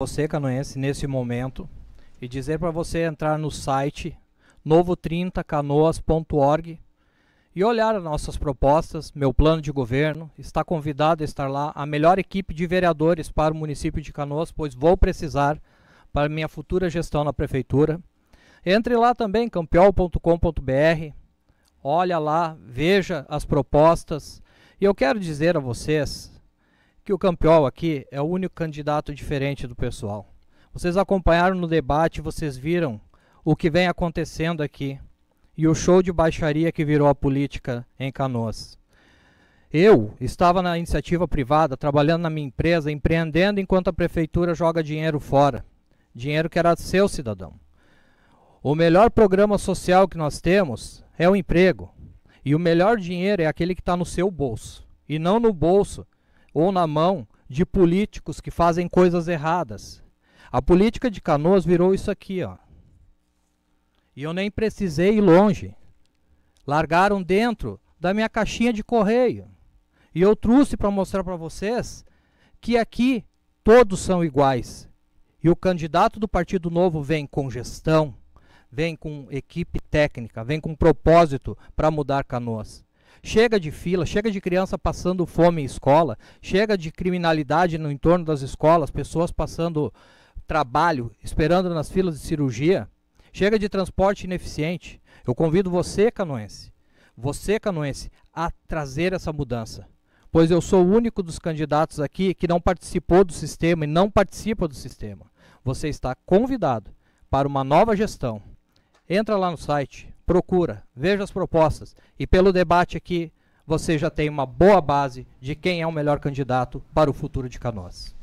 você, canoense, nesse momento e dizer para você entrar no site novo30canoas.org e olhar as nossas propostas, meu plano de governo. Está convidado a estar lá a melhor equipe de vereadores para o município de Canoas, pois vou precisar para minha futura gestão na prefeitura. Entre lá também, campeol.com.br, olha lá, veja as propostas. E eu quero dizer a vocês que o campeão aqui é o único candidato diferente do pessoal. Vocês acompanharam no debate, vocês viram o que vem acontecendo aqui e o show de baixaria que virou a política em Canoas. Eu estava na iniciativa privada, trabalhando na minha empresa, empreendendo enquanto a prefeitura joga dinheiro fora. Dinheiro que era seu cidadão. O melhor programa social que nós temos é o emprego. E o melhor dinheiro é aquele que está no seu bolso. E não no bolso ou na mão de políticos que fazem coisas erradas. A política de Canoas virou isso aqui, ó. E eu nem precisei ir longe. Largaram dentro da minha caixinha de correio. E eu trouxe para mostrar para vocês que aqui todos são iguais. E o candidato do Partido Novo vem com gestão, vem com equipe técnica, vem com propósito para mudar Canoas. Chega de fila, chega de criança passando fome em escola, chega de criminalidade no entorno das escolas, pessoas passando trabalho, esperando nas filas de cirurgia. Chega de transporte ineficiente. Eu convido você, canoense, você, canoense, a trazer essa mudança. Pois eu sou o único dos candidatos aqui que não participou do sistema e não participa do sistema. Você está convidado para uma nova gestão. Entra lá no site procura, veja as propostas. E pelo debate aqui, você já tem uma boa base de quem é o melhor candidato para o futuro de Canoas.